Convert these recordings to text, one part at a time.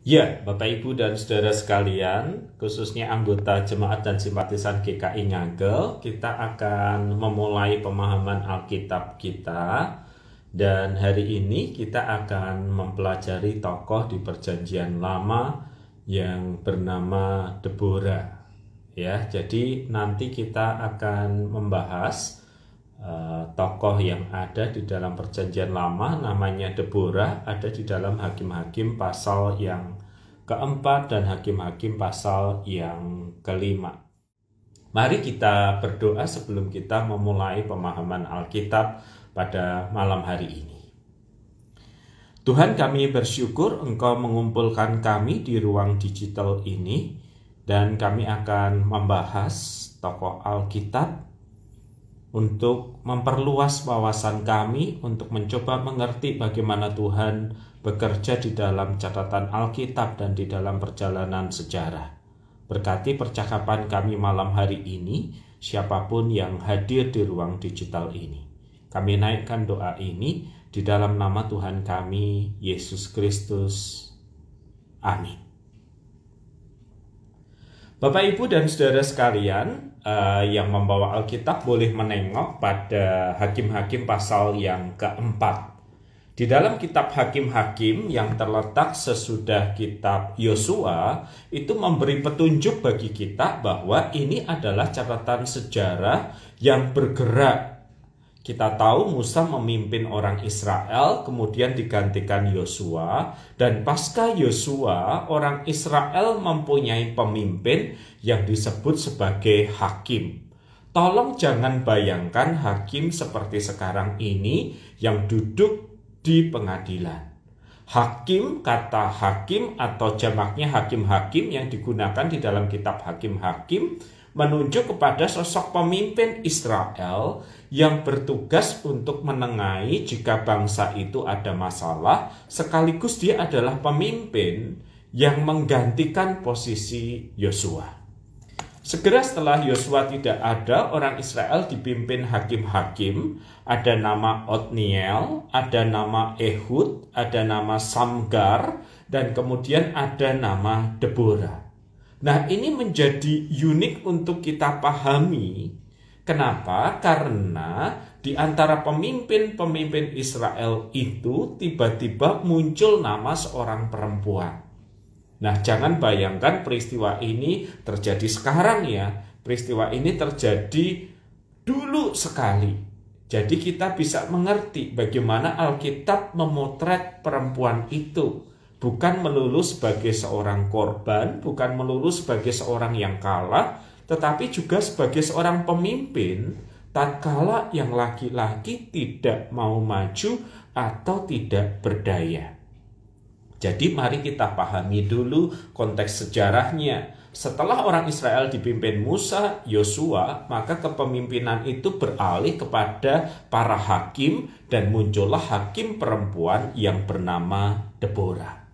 Ya, Bapak Ibu dan Saudara sekalian, khususnya anggota jemaat dan simpatisan GKI Ngagel, kita akan memulai pemahaman Alkitab kita. Dan hari ini kita akan mempelajari tokoh di Perjanjian Lama yang bernama Deborah. Ya, jadi nanti kita akan membahas Eh, tokoh yang ada di dalam perjanjian lama namanya Deborah ada di dalam hakim-hakim pasal yang keempat dan hakim-hakim pasal yang kelima. Mari kita berdoa sebelum kita memulai pemahaman Alkitab pada malam hari ini. Tuhan kami bersyukur Engkau mengumpulkan kami di ruang digital ini dan kami akan membahas tokoh Alkitab untuk memperluas wawasan kami untuk mencoba mengerti bagaimana Tuhan bekerja di dalam catatan Alkitab dan di dalam perjalanan sejarah. Berkati percakapan kami malam hari ini, siapapun yang hadir di ruang digital ini. Kami naikkan doa ini di dalam nama Tuhan kami, Yesus Kristus. Amin. Bapak, Ibu, dan saudara sekalian, uh, yang membawa Alkitab boleh menengok pada hakim-hakim pasal yang keempat. Di dalam kitab hakim-hakim yang terletak sesudah kitab Yosua itu memberi petunjuk bagi kita bahwa ini adalah catatan sejarah yang bergerak kita tahu Musa memimpin orang Israel, kemudian digantikan Yosua, dan pasca Yosua, orang Israel mempunyai pemimpin yang disebut sebagai hakim. Tolong jangan bayangkan hakim seperti sekarang ini yang duduk di pengadilan. Hakim, kata hakim atau jamaknya hakim-hakim yang digunakan di dalam kitab hakim-hakim menunjuk kepada sosok pemimpin Israel yang bertugas untuk menengahi jika bangsa itu ada masalah, sekaligus dia adalah pemimpin yang menggantikan posisi Yosua. Segera setelah Yosua tidak ada, orang Israel dipimpin hakim-hakim. Ada nama Otniel, ada nama Ehud, ada nama Samgar, dan kemudian ada nama Deborah. Nah ini menjadi unik untuk kita pahami Kenapa? Karena di antara pemimpin-pemimpin Israel itu tiba-tiba muncul nama seorang perempuan. Nah, jangan bayangkan peristiwa ini terjadi sekarang ya. Peristiwa ini terjadi dulu sekali. Jadi kita bisa mengerti bagaimana Alkitab memotret perempuan itu. Bukan melulus sebagai seorang korban, bukan melulus sebagai seorang yang kalah, tetapi juga sebagai seorang pemimpin tatkala yang laki-laki tidak mau maju atau tidak berdaya. Jadi mari kita pahami dulu konteks sejarahnya. Setelah orang Israel dipimpin Musa, Yosua, maka kepemimpinan itu beralih kepada para hakim dan muncullah hakim perempuan yang bernama Deborah.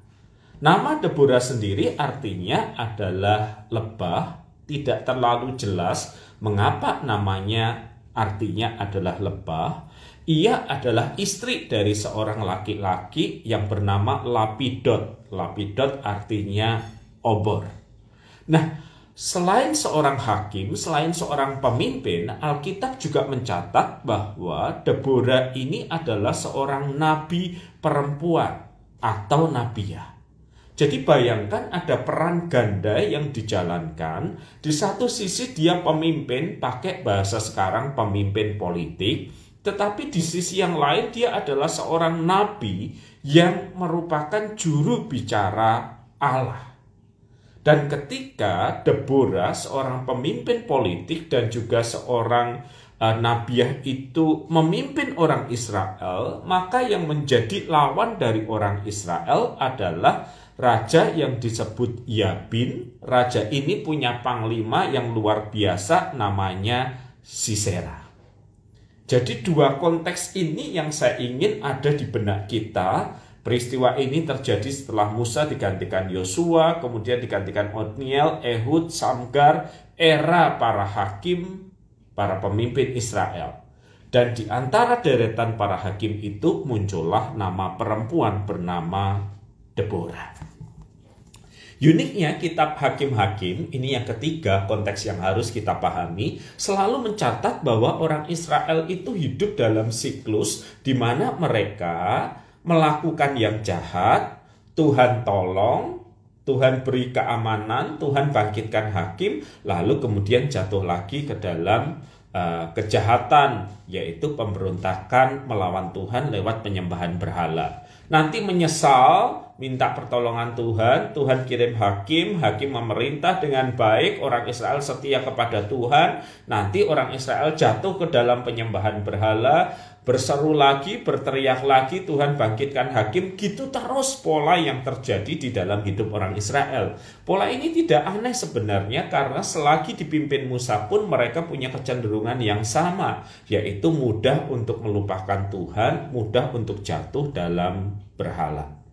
Nama Deborah sendiri artinya adalah lebah tidak terlalu jelas mengapa namanya artinya adalah lebah. Ia adalah istri dari seorang laki-laki yang bernama Lapidot. Lapidot artinya obor. Nah, selain seorang hakim, selain seorang pemimpin, Alkitab juga mencatat bahwa Deborah ini adalah seorang nabi perempuan atau nabiah. Jadi bayangkan ada peran ganda yang dijalankan. Di satu sisi dia pemimpin, pakai bahasa sekarang pemimpin politik, tetapi di sisi yang lain dia adalah seorang nabi yang merupakan juru bicara Allah. Dan ketika Deborah, seorang pemimpin politik dan juga seorang uh, nabiah itu memimpin orang Israel, maka yang menjadi lawan dari orang Israel adalah Raja yang disebut Yabin, raja ini punya panglima yang luar biasa namanya Sisera. Jadi dua konteks ini yang saya ingin ada di benak kita. Peristiwa ini terjadi setelah Musa digantikan Yosua, kemudian digantikan Otniel, Ehud, Samgar, era para hakim, para pemimpin Israel. Dan di antara deretan para hakim itu muncullah nama perempuan bernama Deborah. Uniknya kitab Hakim-Hakim, ini yang ketiga konteks yang harus kita pahami, selalu mencatat bahwa orang Israel itu hidup dalam siklus di mana mereka melakukan yang jahat, Tuhan tolong, Tuhan beri keamanan, Tuhan bangkitkan hakim, lalu kemudian jatuh lagi ke dalam eh, kejahatan, yaitu pemberontakan melawan Tuhan lewat penyembahan berhala. Nanti menyesal, minta pertolongan Tuhan, Tuhan kirim hakim, hakim memerintah dengan baik, orang Israel setia kepada Tuhan, nanti orang Israel jatuh ke dalam penyembahan berhala, berseru lagi, berteriak lagi, Tuhan bangkitkan hakim, gitu terus pola yang terjadi di dalam hidup orang Israel. Pola ini tidak aneh sebenarnya karena selagi dipimpin Musa pun mereka punya kecenderungan yang sama, yaitu mudah untuk melupakan Tuhan, mudah untuk jatuh dalam berhala.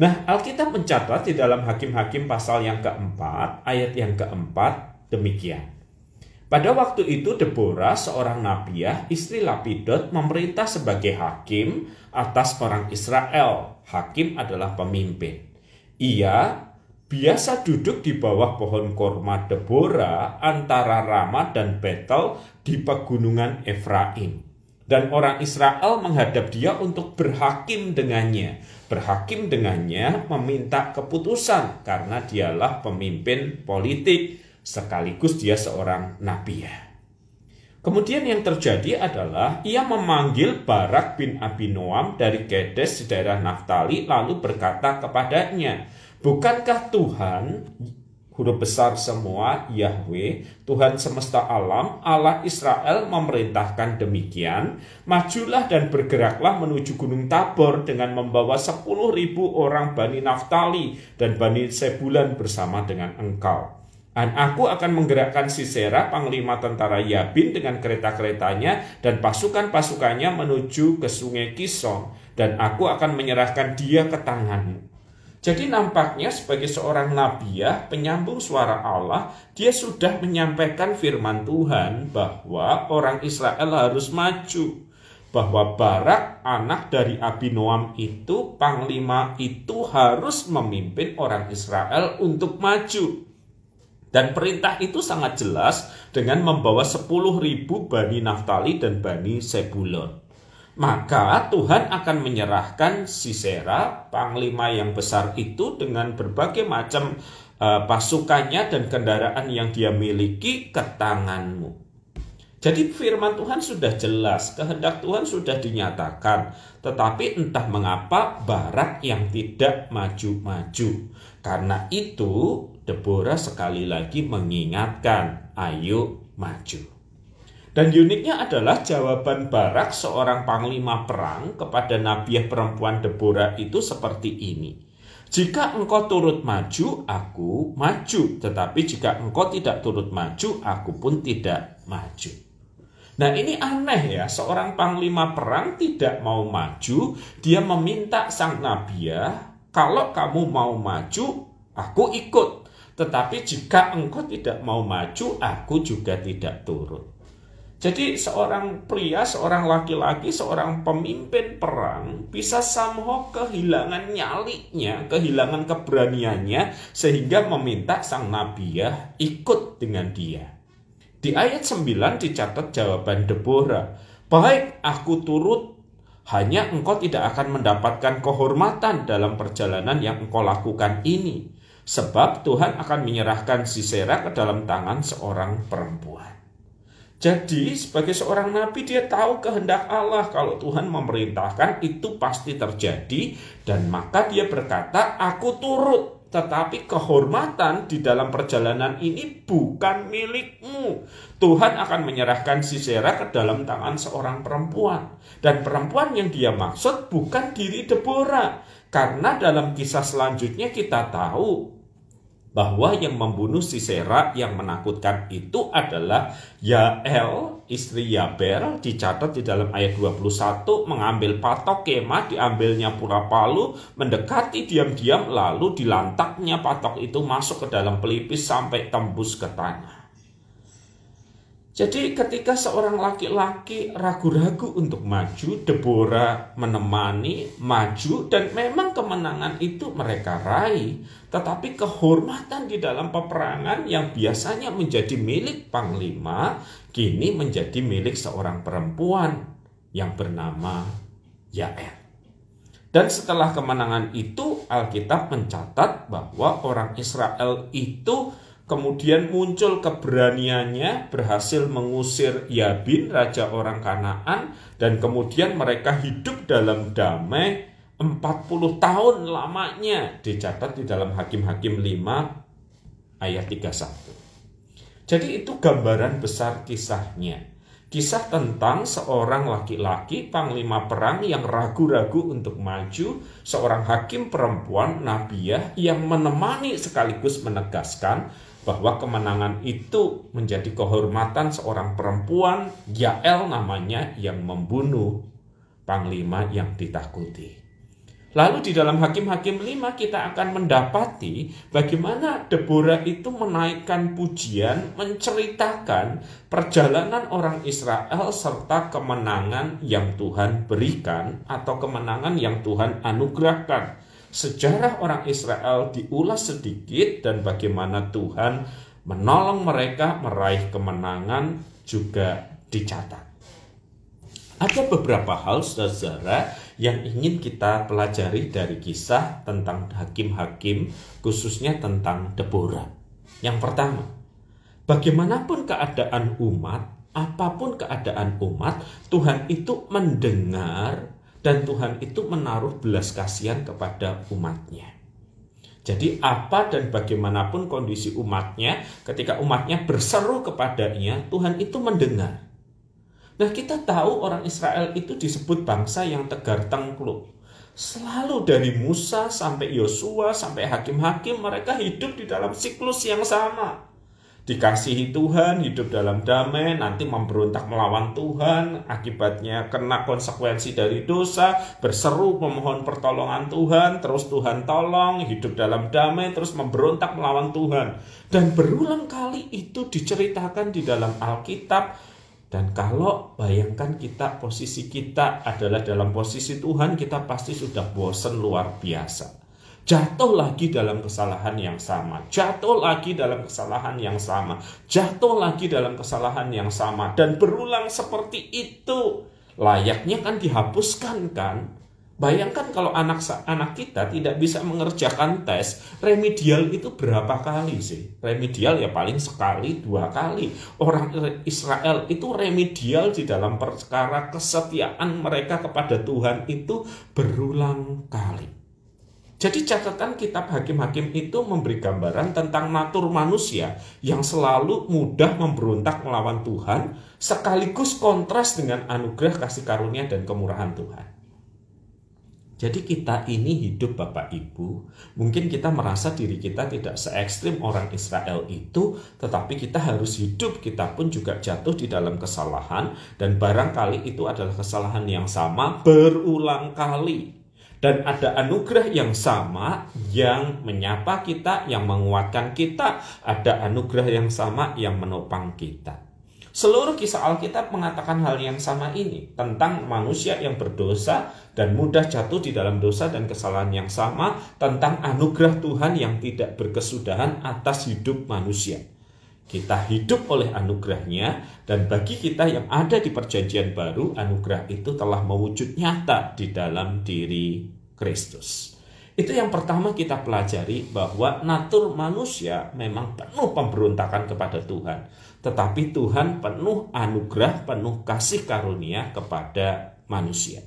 Nah, Alkitab mencatat di dalam Hakim-hakim pasal yang keempat, ayat yang keempat, demikian. Pada waktu itu Deborah, seorang nabiah, istri Lapidot, memerintah sebagai hakim atas orang Israel. Hakim adalah pemimpin. Ia biasa duduk di bawah pohon korma Deborah antara Rama dan Betel di pegunungan Efraim dan orang Israel menghadap dia untuk berhakim dengannya. Berhakim dengannya meminta keputusan karena dialah pemimpin politik sekaligus dia seorang nabi. Kemudian yang terjadi adalah ia memanggil Barak bin Abi Noam dari Kedes di daerah Naftali lalu berkata kepadanya, Bukankah Tuhan huruf besar semua Yahweh Tuhan semesta alam Allah Israel memerintahkan demikian majulah dan bergeraklah menuju gunung Tabor dengan membawa 10.000 orang Bani Naftali dan Bani Sebulan bersama dengan engkau dan aku akan menggerakkan Sisera, panglima tentara Yabin dengan kereta-keretanya dan pasukan-pasukannya menuju ke sungai Kison. Dan aku akan menyerahkan dia ke tanganmu. Jadi nampaknya sebagai seorang nabiah, penyambung suara Allah, dia sudah menyampaikan firman Tuhan bahwa orang Israel harus maju. Bahwa Barak, anak dari Abinoam itu, panglima itu harus memimpin orang Israel untuk maju. Dan perintah itu sangat jelas dengan membawa 10.000 Bani Naftali dan Bani Sebulon maka Tuhan akan menyerahkan Sisera, panglima yang besar itu dengan berbagai macam e, pasukannya dan kendaraan yang dia miliki ke tanganmu. Jadi firman Tuhan sudah jelas, kehendak Tuhan sudah dinyatakan, tetapi entah mengapa Barat yang tidak maju-maju. Karena itu Deborah sekali lagi mengingatkan, ayo maju. Dan uniknya adalah jawaban Barak seorang panglima perang kepada nabiah perempuan Deborah itu seperti ini. Jika engkau turut maju, aku maju. Tetapi jika engkau tidak turut maju, aku pun tidak maju. Nah ini aneh ya, seorang panglima perang tidak mau maju, dia meminta sang nabiah, kalau kamu mau maju, aku ikut. Tetapi jika engkau tidak mau maju, aku juga tidak turut. Jadi seorang pria, seorang laki-laki, seorang pemimpin perang bisa somehow kehilangan nyalinya, kehilangan keberaniannya sehingga meminta sang nabi ya ikut dengan dia. Di ayat 9 dicatat jawaban Deborah, "Baik, aku turut hanya engkau tidak akan mendapatkan kehormatan dalam perjalanan yang engkau lakukan ini, sebab Tuhan akan menyerahkan Sisera ke dalam tangan seorang perempuan." Jadi sebagai seorang nabi dia tahu kehendak Allah kalau Tuhan memerintahkan itu pasti terjadi dan maka dia berkata aku turut tetapi kehormatan di dalam perjalanan ini bukan milikmu. Tuhan akan menyerahkan Sisera ke dalam tangan seorang perempuan. Dan perempuan yang dia maksud bukan diri Deborah. Karena dalam kisah selanjutnya kita tahu bahwa yang membunuh Sisera yang menakutkan itu adalah Yael istri Yabel dicatat di dalam ayat 21 mengambil patok kemah diambilnya pura palu mendekati diam-diam lalu dilantaknya patok itu masuk ke dalam pelipis sampai tembus ke tanah jadi ketika seorang laki-laki ragu-ragu untuk maju, Deborah menemani maju dan memang kemenangan itu mereka raih. Tetapi kehormatan di dalam peperangan yang biasanya menjadi milik panglima, kini menjadi milik seorang perempuan yang bernama Yael. Dan setelah kemenangan itu, Alkitab mencatat bahwa orang Israel itu Kemudian muncul keberaniannya berhasil mengusir Yabin, raja orang Kanaan, dan kemudian mereka hidup dalam damai 40 tahun lamanya dicatat di dalam Hakim-Hakim 5 ayat 31. Jadi itu gambaran besar kisahnya. Kisah tentang seorang laki-laki panglima perang yang ragu-ragu untuk maju, seorang hakim perempuan Nabiah yang menemani sekaligus menegaskan bahwa kemenangan itu menjadi kehormatan seorang perempuan, Yael namanya, yang membunuh panglima yang ditakuti. Lalu di dalam Hakim-Hakim 5 kita akan mendapati bagaimana Deborah itu menaikkan pujian, menceritakan perjalanan orang Israel serta kemenangan yang Tuhan berikan atau kemenangan yang Tuhan anugerahkan sejarah orang Israel diulas sedikit dan bagaimana Tuhan menolong mereka meraih kemenangan juga dicatat. Ada beberapa hal saudara yang ingin kita pelajari dari kisah tentang hakim-hakim khususnya tentang Deborah. Yang pertama, bagaimanapun keadaan umat, apapun keadaan umat, Tuhan itu mendengar dan Tuhan itu menaruh belas kasihan kepada umatnya. Jadi apa dan bagaimanapun kondisi umatnya, ketika umatnya berseru kepadanya, Tuhan itu mendengar. Nah kita tahu orang Israel itu disebut bangsa yang tegar tengkluk. Selalu dari Musa sampai Yosua sampai hakim-hakim mereka hidup di dalam siklus yang sama dikasihi Tuhan, hidup dalam damai, nanti memberontak melawan Tuhan, akibatnya kena konsekuensi dari dosa, berseru memohon pertolongan Tuhan, terus Tuhan tolong, hidup dalam damai, terus memberontak melawan Tuhan. Dan berulang kali itu diceritakan di dalam Alkitab, dan kalau bayangkan kita posisi kita adalah dalam posisi Tuhan, kita pasti sudah bosen luar biasa jatuh lagi dalam kesalahan yang sama, jatuh lagi dalam kesalahan yang sama, jatuh lagi dalam kesalahan yang sama, dan berulang seperti itu. Layaknya kan dihapuskan kan? Bayangkan kalau anak-anak kita tidak bisa mengerjakan tes, remedial itu berapa kali sih? Remedial ya paling sekali, dua kali. Orang Israel itu remedial di dalam perkara kesetiaan mereka kepada Tuhan itu berulang kali. Jadi catatan kitab hakim-hakim itu memberi gambaran tentang natur manusia yang selalu mudah memberontak melawan Tuhan sekaligus kontras dengan anugerah kasih karunia dan kemurahan Tuhan. Jadi kita ini hidup Bapak Ibu, mungkin kita merasa diri kita tidak se ekstrim orang Israel itu, tetapi kita harus hidup, kita pun juga jatuh di dalam kesalahan, dan barangkali itu adalah kesalahan yang sama berulang kali dan ada anugerah yang sama yang menyapa kita, yang menguatkan kita, ada anugerah yang sama yang menopang kita. Seluruh kisah Alkitab mengatakan hal yang sama ini tentang manusia yang berdosa dan mudah jatuh di dalam dosa dan kesalahan yang sama, tentang anugerah Tuhan yang tidak berkesudahan atas hidup manusia. Kita hidup oleh anugerahnya dan bagi kita yang ada di perjanjian baru, anugerah itu telah mewujud nyata di dalam diri Kristus. Itu yang pertama kita pelajari bahwa natur manusia memang penuh pemberontakan kepada Tuhan. Tetapi Tuhan penuh anugerah, penuh kasih karunia kepada manusia.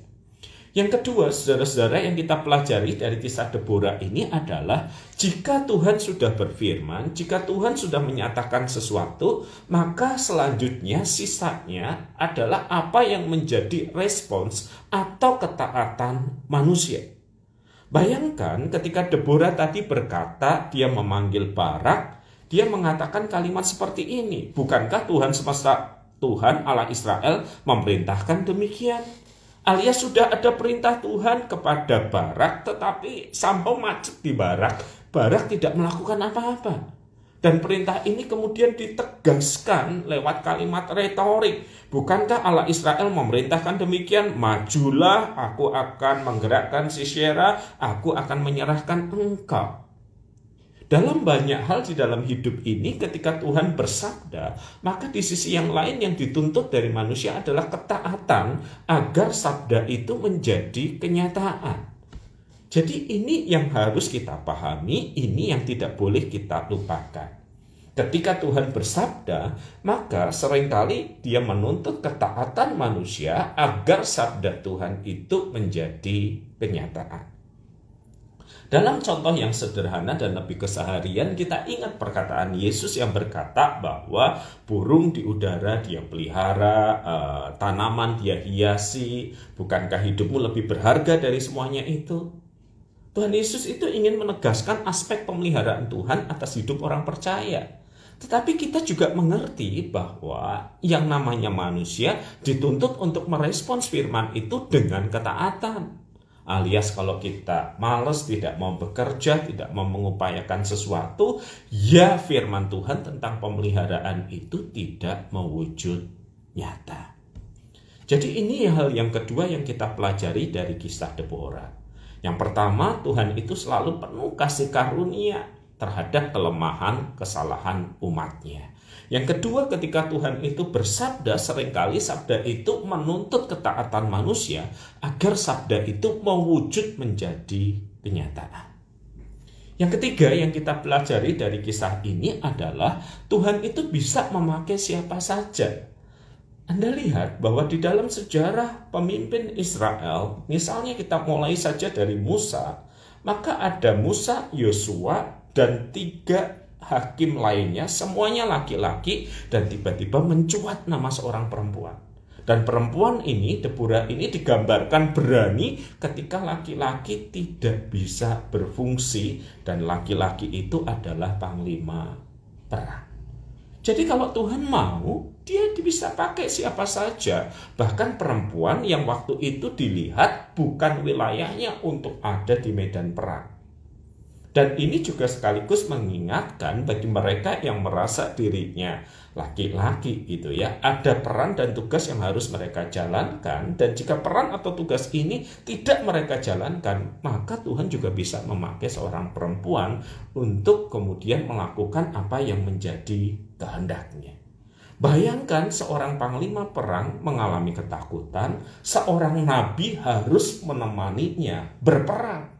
Yang kedua, saudara-saudara yang kita pelajari dari kisah Deborah ini adalah jika Tuhan sudah berfirman, jika Tuhan sudah menyatakan sesuatu, maka selanjutnya sisanya adalah apa yang menjadi respons atau ketaatan manusia. Bayangkan ketika Deborah tadi berkata dia memanggil Barak, dia mengatakan kalimat seperti ini, bukankah Tuhan semesta Tuhan Allah Israel memerintahkan demikian? alias sudah ada perintah Tuhan kepada Barak tetapi sampai macet di Barak Barak tidak melakukan apa-apa dan perintah ini kemudian ditegaskan lewat kalimat retorik bukankah Allah Israel memerintahkan demikian majulah aku akan menggerakkan Sisera aku akan menyerahkan engkau dalam banyak hal di dalam hidup ini ketika Tuhan bersabda, maka di sisi yang lain yang dituntut dari manusia adalah ketaatan agar sabda itu menjadi kenyataan. Jadi ini yang harus kita pahami, ini yang tidak boleh kita lupakan. Ketika Tuhan bersabda, maka seringkali dia menuntut ketaatan manusia agar sabda Tuhan itu menjadi kenyataan. Dalam contoh yang sederhana dan lebih keseharian, kita ingat perkataan Yesus yang berkata bahwa burung di udara dia pelihara, eh, tanaman dia hiasi, bukankah hidupmu lebih berharga dari semuanya itu? Tuhan Yesus itu ingin menegaskan aspek pemeliharaan Tuhan atas hidup orang percaya. Tetapi kita juga mengerti bahwa yang namanya manusia dituntut untuk merespons firman itu dengan ketaatan alias kalau kita males, tidak mau bekerja, tidak mau mengupayakan sesuatu, ya firman Tuhan tentang pemeliharaan itu tidak mewujud nyata. Jadi ini hal yang kedua yang kita pelajari dari kisah Deborah. Yang pertama, Tuhan itu selalu penuh kasih karunia terhadap kelemahan kesalahan umatnya. Yang kedua, ketika Tuhan itu bersabda, seringkali sabda itu menuntut ketaatan manusia agar sabda itu mewujud menjadi kenyataan. Yang ketiga yang kita pelajari dari kisah ini adalah Tuhan itu bisa memakai siapa saja. Anda lihat bahwa di dalam sejarah pemimpin Israel, misalnya kita mulai saja dari Musa, maka ada Musa, Yosua, dan tiga hakim lainnya semuanya laki-laki dan tiba-tiba mencuat nama seorang perempuan. Dan perempuan ini, debura ini digambarkan berani ketika laki-laki tidak bisa berfungsi dan laki-laki itu adalah panglima perang. Jadi kalau Tuhan mau, dia bisa pakai siapa saja. Bahkan perempuan yang waktu itu dilihat bukan wilayahnya untuk ada di medan perang. Dan ini juga sekaligus mengingatkan bagi mereka yang merasa dirinya laki-laki gitu ya, ada peran dan tugas yang harus mereka jalankan dan jika peran atau tugas ini tidak mereka jalankan, maka Tuhan juga bisa memakai seorang perempuan untuk kemudian melakukan apa yang menjadi kehendaknya. Bayangkan seorang panglima perang mengalami ketakutan, seorang nabi harus menemaninya berperang.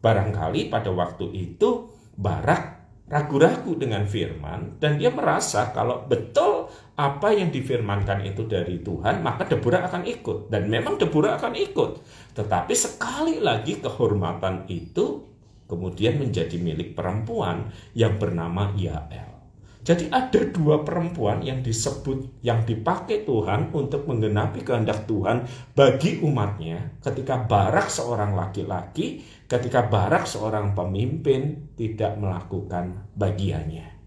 Barangkali pada waktu itu Barak ragu-ragu dengan firman dan dia merasa kalau betul apa yang difirmankan itu dari Tuhan maka Debura akan ikut dan memang Debura akan ikut tetapi sekali lagi kehormatan itu kemudian menjadi milik perempuan yang bernama Yael jadi ada dua perempuan yang disebut yang dipakai Tuhan untuk menggenapi kehendak Tuhan bagi umatnya ketika Barak seorang laki-laki ketika Barak seorang pemimpin tidak melakukan bagiannya.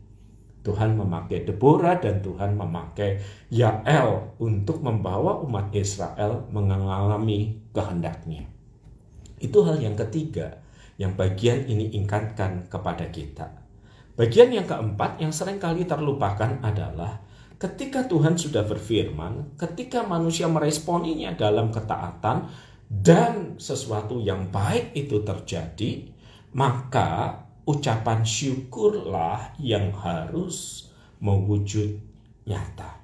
Tuhan memakai Deborah dan Tuhan memakai Yael untuk membawa umat Israel mengalami kehendaknya. Itu hal yang ketiga yang bagian ini ingatkan kepada kita. Bagian yang keempat yang seringkali terlupakan adalah ketika Tuhan sudah berfirman, ketika manusia meresponinya dalam ketaatan, dan sesuatu yang baik itu terjadi, maka ucapan syukurlah yang harus mewujud nyata.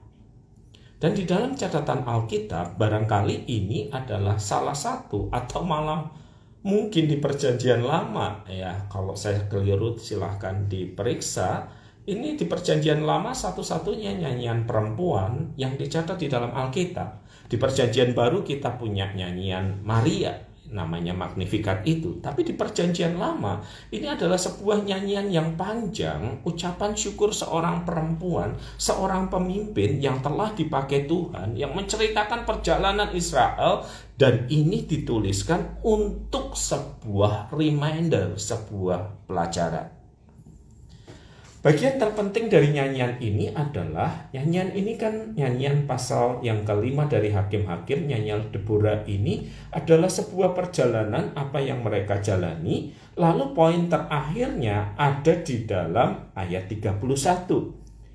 Dan di dalam catatan Alkitab, barangkali ini adalah salah satu atau malah mungkin di perjanjian lama ya. Kalau saya keliru silahkan diperiksa. Ini di perjanjian lama satu-satunya nyanyian perempuan yang dicatat di dalam Alkitab. Di perjanjian baru kita punya nyanyian Maria namanya Magnificat itu. Tapi di perjanjian lama, ini adalah sebuah nyanyian yang panjang, ucapan syukur seorang perempuan, seorang pemimpin yang telah dipakai Tuhan, yang menceritakan perjalanan Israel, dan ini dituliskan untuk sebuah reminder, sebuah pelajaran. Bagian terpenting dari nyanyian ini adalah nyanyian ini kan nyanyian pasal yang kelima dari hakim-hakim nyanyian Debora ini adalah sebuah perjalanan apa yang mereka jalani lalu poin terakhirnya ada di dalam ayat 31.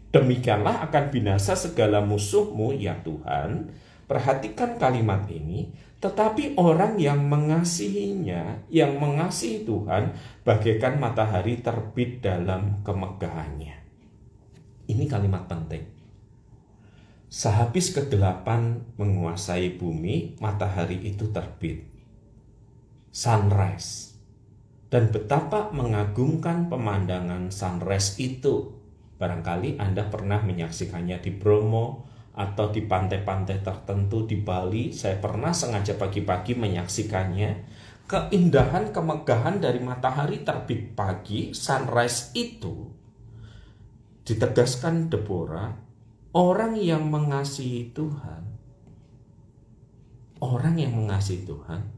Demikianlah akan binasa segala musuhmu ya Tuhan. Perhatikan kalimat ini tetapi orang yang mengasihinya, yang mengasihi Tuhan, bagaikan matahari terbit dalam kemegahannya. Ini kalimat penting. Sehabis kegelapan menguasai bumi, matahari itu terbit. Sunrise. Dan betapa mengagumkan pemandangan sunrise itu. Barangkali Anda pernah menyaksikannya di Bromo, atau di pantai-pantai tertentu di Bali, saya pernah sengaja pagi-pagi menyaksikannya. Keindahan kemegahan dari matahari terbit pagi, sunrise itu ditegaskan Deborah, orang yang mengasihi Tuhan. Orang yang mengasihi Tuhan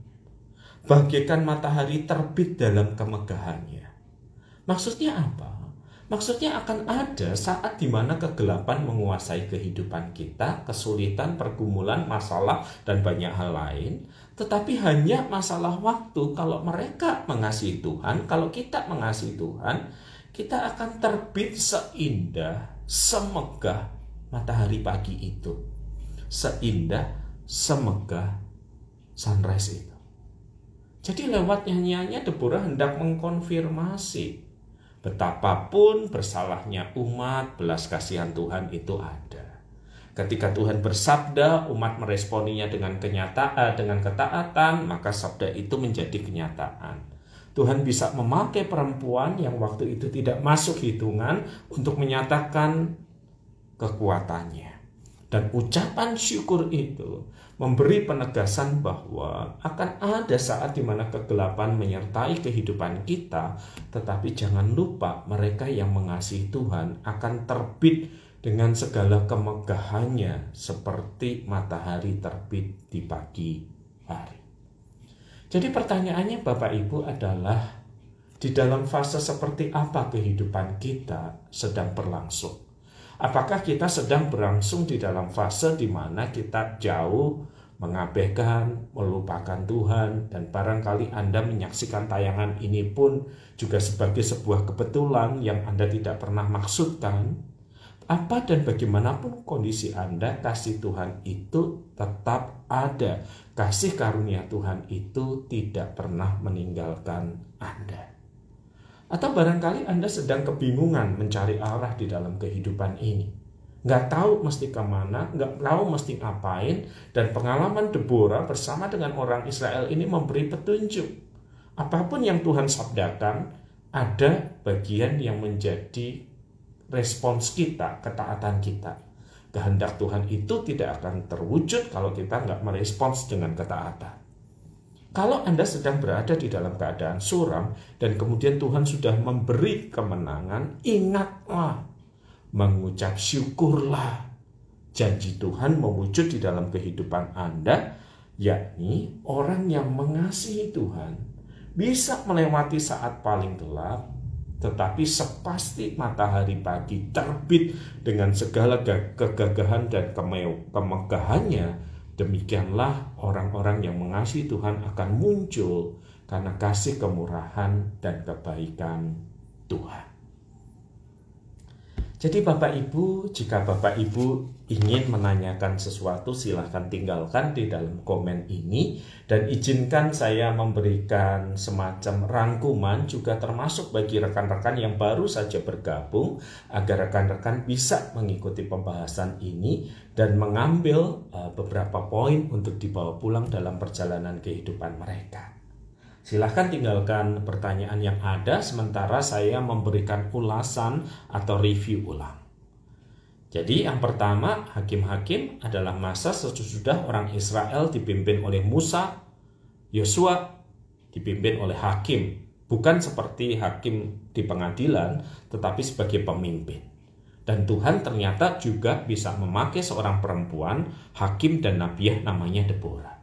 bagaikan matahari terbit dalam kemegahannya. Maksudnya apa? Maksudnya akan ada saat dimana kegelapan menguasai kehidupan kita, kesulitan, pergumulan, masalah, dan banyak hal lain. Tetapi hanya masalah waktu kalau mereka mengasihi Tuhan, kalau kita mengasihi Tuhan, kita akan terbit seindah, semegah matahari pagi itu. Seindah, semegah sunrise itu. Jadi lewat nyanyiannya Deborah hendak mengkonfirmasi Betapapun bersalahnya umat, belas kasihan Tuhan itu ada. Ketika Tuhan bersabda, umat meresponinya dengan kenyataan, eh, dengan ketaatan, maka sabda itu menjadi kenyataan. Tuhan bisa memakai perempuan yang waktu itu tidak masuk hitungan untuk menyatakan kekuatannya. Dan ucapan syukur itu memberi penegasan bahwa akan ada saat di mana kegelapan menyertai kehidupan kita, tetapi jangan lupa mereka yang mengasihi Tuhan akan terbit dengan segala kemegahannya seperti matahari terbit di pagi hari. Jadi pertanyaannya Bapak Ibu adalah di dalam fase seperti apa kehidupan kita sedang berlangsung? Apakah kita sedang berlangsung di dalam fase di mana kita jauh mengabaikan, melupakan Tuhan, dan barangkali Anda menyaksikan tayangan ini pun juga sebagai sebuah kebetulan yang Anda tidak pernah maksudkan. Apa dan bagaimanapun kondisi Anda, kasih Tuhan itu tetap ada. Kasih karunia Tuhan itu tidak pernah meninggalkan Anda. Atau barangkali Anda sedang kebingungan mencari arah di dalam kehidupan ini. Nggak tahu mesti kemana, nggak tahu mesti ngapain, dan pengalaman Deborah bersama dengan orang Israel ini memberi petunjuk. Apapun yang Tuhan sabdakan, ada bagian yang menjadi respons kita, ketaatan kita. Kehendak Tuhan itu tidak akan terwujud kalau kita nggak merespons dengan ketaatan. Kalau Anda sedang berada di dalam keadaan suram dan kemudian Tuhan sudah memberi kemenangan, ingatlah, mengucap syukurlah. Janji Tuhan mewujud di dalam kehidupan Anda, yakni orang yang mengasihi Tuhan bisa melewati saat paling gelap, tetapi sepasti matahari pagi terbit dengan segala kegagahan dan kemegahannya Demikianlah orang-orang yang mengasihi Tuhan akan muncul karena kasih kemurahan dan kebaikan Tuhan. Jadi Bapak Ibu, jika Bapak Ibu ingin menanyakan sesuatu silahkan tinggalkan di dalam komen ini dan izinkan saya memberikan semacam rangkuman juga termasuk bagi rekan-rekan yang baru saja bergabung agar rekan-rekan bisa mengikuti pembahasan ini dan mengambil eh, beberapa poin untuk dibawa pulang dalam perjalanan kehidupan mereka. Silahkan tinggalkan pertanyaan yang ada sementara saya memberikan ulasan atau review ulang. Jadi yang pertama hakim-hakim adalah masa sesudah orang Israel dipimpin oleh Musa, Yosua dipimpin oleh hakim, bukan seperti hakim di pengadilan, tetapi sebagai pemimpin. Dan Tuhan ternyata juga bisa memakai seorang perempuan, hakim dan nabiah namanya Deborah.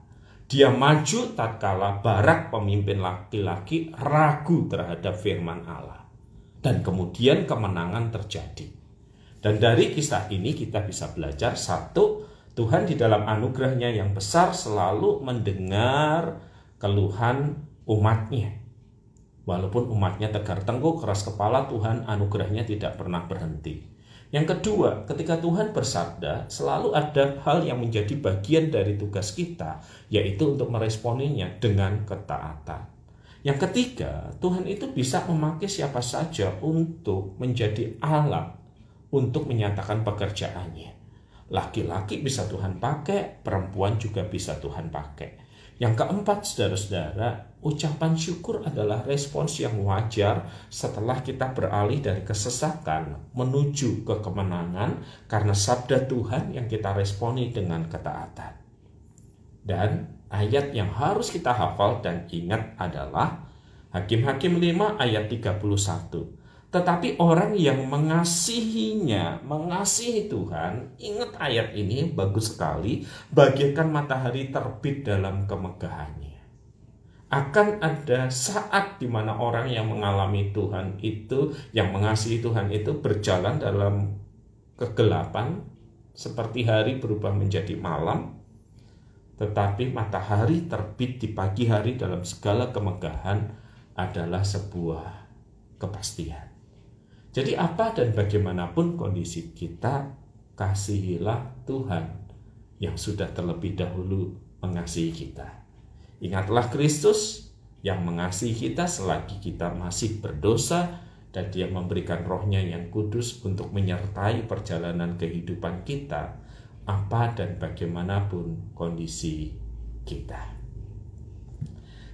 Dia maju tatkala Barak pemimpin laki-laki ragu terhadap firman Allah. Dan kemudian kemenangan terjadi dan dari kisah ini kita bisa belajar satu, Tuhan di dalam anugerahnya yang besar selalu mendengar keluhan umatnya. Walaupun umatnya tegar tengkuk, keras kepala, Tuhan anugerahnya tidak pernah berhenti. Yang kedua, ketika Tuhan bersabda, selalu ada hal yang menjadi bagian dari tugas kita, yaitu untuk meresponinya dengan ketaatan. Yang ketiga, Tuhan itu bisa memakai siapa saja untuk menjadi alat untuk menyatakan pekerjaannya. Laki-laki bisa Tuhan pakai, perempuan juga bisa Tuhan pakai. Yang keempat, saudara-saudara, ucapan syukur adalah respons yang wajar setelah kita beralih dari kesesakan menuju ke kemenangan karena sabda Tuhan yang kita responi dengan ketaatan. Dan ayat yang harus kita hafal dan ingat adalah Hakim-hakim 5 ayat 31 tetapi orang yang mengasihinya, mengasihi Tuhan, ingat ayat ini bagus sekali, bagikan matahari terbit dalam kemegahannya. Akan ada saat di mana orang yang mengalami Tuhan itu, yang mengasihi Tuhan itu berjalan dalam kegelapan, seperti hari berubah menjadi malam, tetapi matahari terbit di pagi hari dalam segala kemegahan adalah sebuah kepastian. Jadi apa dan bagaimanapun kondisi kita, kasihilah Tuhan yang sudah terlebih dahulu mengasihi kita. Ingatlah Kristus yang mengasihi kita selagi kita masih berdosa dan dia memberikan rohnya yang kudus untuk menyertai perjalanan kehidupan kita apa dan bagaimanapun kondisi kita.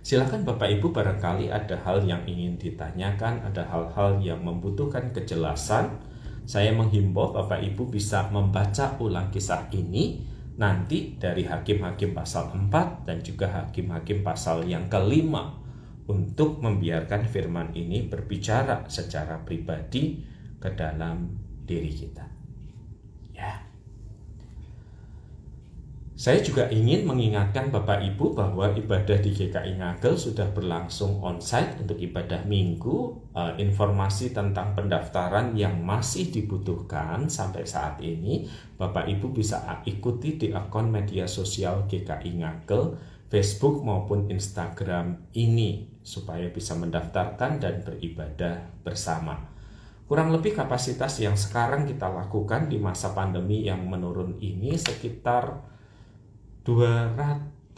Silakan Bapak Ibu barangkali ada hal yang ingin ditanyakan, ada hal-hal yang membutuhkan kejelasan. Saya menghimbau Bapak Ibu bisa membaca ulang kisah ini nanti dari hakim-hakim pasal 4 dan juga hakim-hakim pasal yang kelima untuk membiarkan firman ini berbicara secara pribadi ke dalam diri kita. Saya juga ingin mengingatkan Bapak Ibu bahwa ibadah di GKI Ngagel sudah berlangsung onsite untuk ibadah minggu. E, informasi tentang pendaftaran yang masih dibutuhkan sampai saat ini, Bapak Ibu bisa ikuti di akun media sosial GKI Ngagel, Facebook maupun Instagram ini supaya bisa mendaftarkan dan beribadah bersama. Kurang lebih kapasitas yang sekarang kita lakukan di masa pandemi yang menurun ini sekitar 200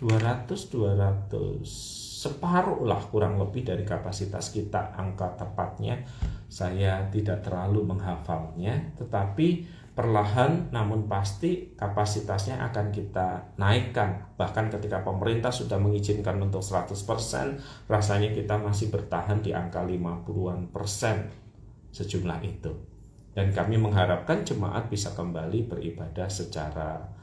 200 200 separuh lah kurang lebih dari kapasitas kita angka tepatnya saya tidak terlalu menghafalnya tetapi perlahan namun pasti kapasitasnya akan kita naikkan bahkan ketika pemerintah sudah mengizinkan untuk 100% rasanya kita masih bertahan di angka 50-an persen sejumlah itu dan kami mengharapkan jemaat bisa kembali beribadah secara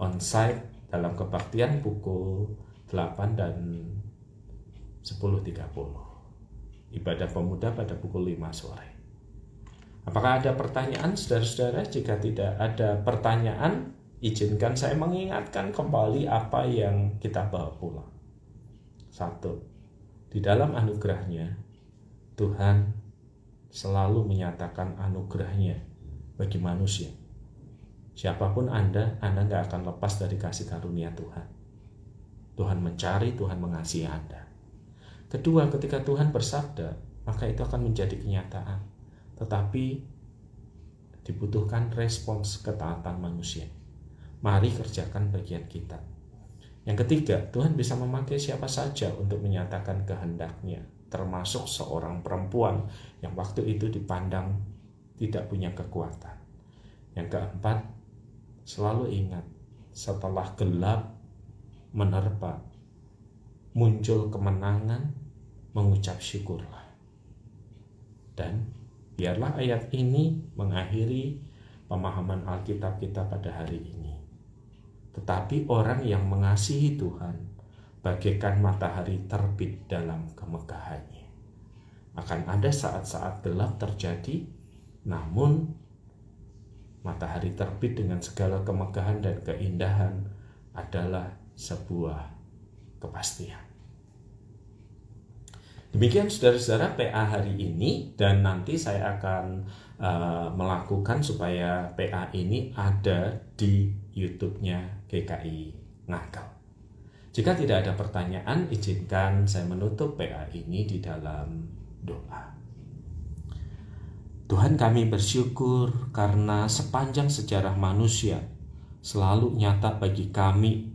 onsite dalam kebaktian pukul 8 dan 10.30. Ibadah pemuda pada pukul 5 sore. Apakah ada pertanyaan saudara-saudara? Jika tidak ada pertanyaan, izinkan saya mengingatkan kembali apa yang kita bawa pulang. Satu, di dalam anugerahnya, Tuhan selalu menyatakan anugerahnya bagi manusia. Siapapun Anda, Anda nggak akan lepas dari kasih karunia Tuhan. Tuhan mencari, Tuhan mengasihi Anda. Kedua, ketika Tuhan bersabda, maka itu akan menjadi kenyataan. Tetapi dibutuhkan respons ketaatan manusia. Mari kerjakan bagian kita. Yang ketiga, Tuhan bisa memakai siapa saja untuk menyatakan kehendaknya, termasuk seorang perempuan yang waktu itu dipandang tidak punya kekuatan. Yang keempat, Selalu ingat, setelah gelap menerpa, muncul kemenangan, mengucap syukurlah. Dan biarlah ayat ini mengakhiri pemahaman Alkitab kita pada hari ini. Tetapi orang yang mengasihi Tuhan bagaikan matahari terbit dalam kemegahannya. Akan ada saat-saat gelap terjadi, namun matahari terbit dengan segala kemegahan dan keindahan adalah sebuah kepastian. Demikian saudara-saudara PA hari ini dan nanti saya akan uh, melakukan supaya PA ini ada di YouTube-nya GKI Ngakal. Jika tidak ada pertanyaan, izinkan saya menutup PA ini di dalam doa. Tuhan kami bersyukur karena sepanjang sejarah manusia selalu nyata bagi kami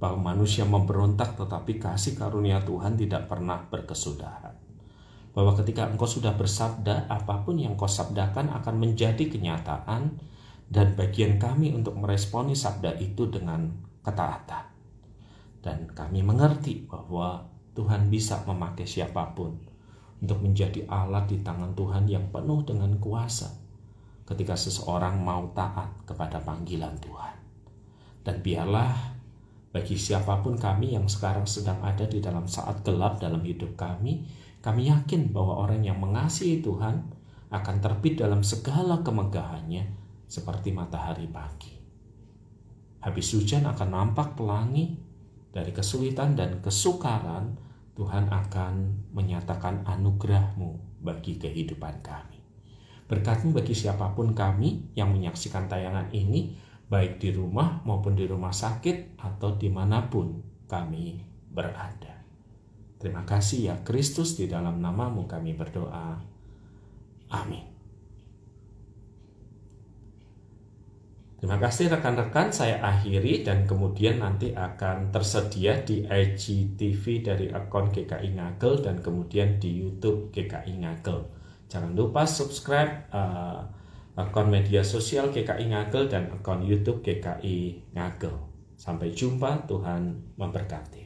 bahwa manusia memberontak tetapi kasih karunia Tuhan tidak pernah berkesudahan. Bahwa ketika engkau sudah bersabda, apapun yang kau sabdakan akan menjadi kenyataan dan bagian kami untuk meresponi sabda itu dengan ketaatan. Dan kami mengerti bahwa Tuhan bisa memakai siapapun untuk menjadi alat di tangan Tuhan yang penuh dengan kuasa ketika seseorang mau taat kepada panggilan Tuhan. Dan biarlah bagi siapapun kami yang sekarang sedang ada di dalam saat gelap dalam hidup kami, kami yakin bahwa orang yang mengasihi Tuhan akan terbit dalam segala kemegahannya seperti matahari pagi. Habis hujan akan nampak pelangi dari kesulitan dan kesukaran, Tuhan akan menyatakan anugerahmu bagi kehidupan kami. Berkatmu bagi siapapun kami yang menyaksikan tayangan ini, baik di rumah maupun di rumah sakit atau dimanapun kami berada. Terima kasih ya Kristus di dalam namamu kami berdoa. Amin. Terima kasih rekan-rekan, saya akhiri dan kemudian nanti akan tersedia di IGTV dari akun GKI Ngagel dan kemudian di YouTube GKI Ngagel. Jangan lupa subscribe uh, akun media sosial GKI Ngagel dan akun YouTube GKI Ngagel. Sampai jumpa, Tuhan memberkati.